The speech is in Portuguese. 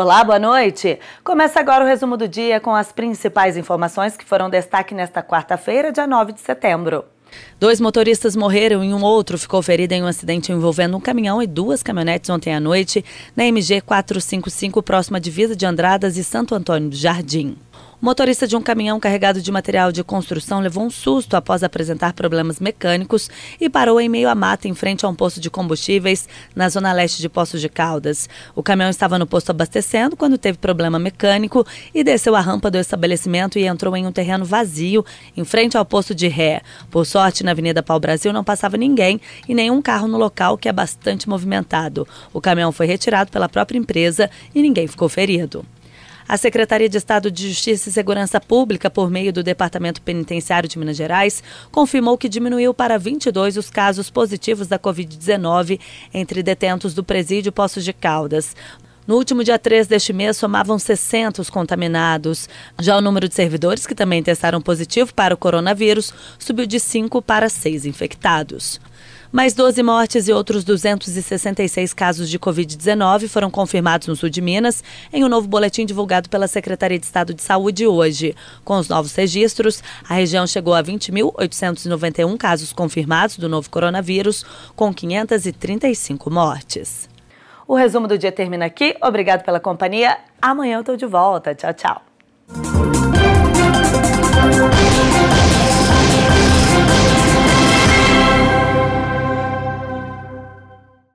Olá, boa noite! Começa agora o resumo do dia com as principais informações que foram destaque nesta quarta-feira, dia 9 de setembro. Dois motoristas morreram e um outro ficou ferido em um acidente envolvendo um caminhão e duas caminhonetes ontem à noite na MG 455, próxima à divisa de Andradas e Santo Antônio do Jardim. O motorista de um caminhão carregado de material de construção levou um susto após apresentar problemas mecânicos e parou em meio à mata em frente a um posto de combustíveis na zona leste de Poços de Caldas. O caminhão estava no posto abastecendo quando teve problema mecânico e desceu a rampa do estabelecimento e entrou em um terreno vazio em frente ao posto de ré. Por sorte, na Avenida Pau Brasil não passava ninguém e nenhum carro no local, que é bastante movimentado. O caminhão foi retirado pela própria empresa e ninguém ficou ferido. A Secretaria de Estado de Justiça e Segurança Pública, por meio do Departamento Penitenciário de Minas Gerais, confirmou que diminuiu para 22 os casos positivos da Covid-19 entre detentos do presídio Poços de Caldas. No último dia 3 deste mês, somavam 60 os contaminados. Já o número de servidores que também testaram positivo para o coronavírus subiu de 5 para 6 infectados. Mais 12 mortes e outros 266 casos de Covid-19 foram confirmados no sul de Minas, em um novo boletim divulgado pela Secretaria de Estado de Saúde hoje. Com os novos registros, a região chegou a 20.891 casos confirmados do novo coronavírus, com 535 mortes. O resumo do dia termina aqui. Obrigado pela companhia. Amanhã eu estou de volta. Tchau, tchau.